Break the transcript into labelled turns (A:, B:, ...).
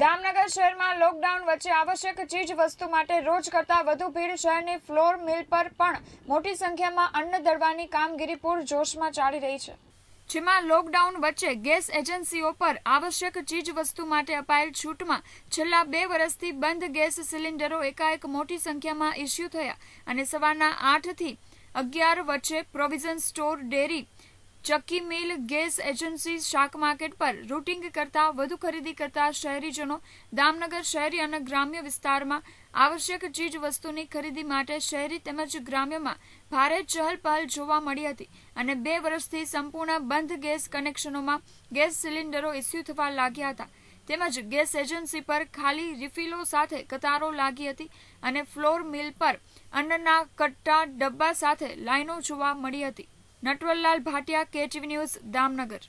A: જામનગર શહેરમાં લોકડાઉન વચ્ચે આવશ્યક ચીજ વસ્તુ માટે રોજ કરતાં વધુ ભીડ શહેરની ફ્લોર મિલ પર પણ મોટી સંખ્યામાં અન્ન દળવાની કામગીરી પૂરજોશમાં ચાલી રહી છે જેમાં લોકડાઉન વચ્ચે ગેસ એજન્સીઓ પર આવશ્યક ચીજ વસ્તુ માટે અપાયેલ છૂટમાં છેલ્લા બે વર્ષથી બંધ ગેસ સિલિન્ડરો એકાએક મોટી સંખ્યામાં ઇસ્યુ થયા અને સવારના આઠથી અગિયાર વચ્ચે પ્રોવિઝન સ્ટોર ડેરી ચક્કી મિલ ગેસ એજન્સી શાક માર્કેટ પર રૂટિંગ કરતા વધુ ખરીદી કરતા શહેરીજનો દામનગર શહેરી અને ગ્રામ્ય વિસ્તારમાં આવશ્યક ચીજ વસ્તુની ખરીદી માટે શહેરી તેમજ ગ્રામ્યમાં ભારે ચહલપહલ જોવા મળી હતી અને બે વર્ષથી સંપૂર્ણ બંધ ગેસ કનેક્શનોમાં ગેસ સિલિન્ડરો ઇસ્યુ થવા લાગ્યા હતા તેમજ ગેસ એજન્સી પર ખાલી રિફિલો સાથે કતારો લાગી હતી અને ફ્લોર મિલ પર અન્નના કટ્ટા ડબ્બા સાથે લાઈનો જોવા મળી હતી નટવરલાલ ભાટિયા કેટીવી ન્યૂઝ દામનગર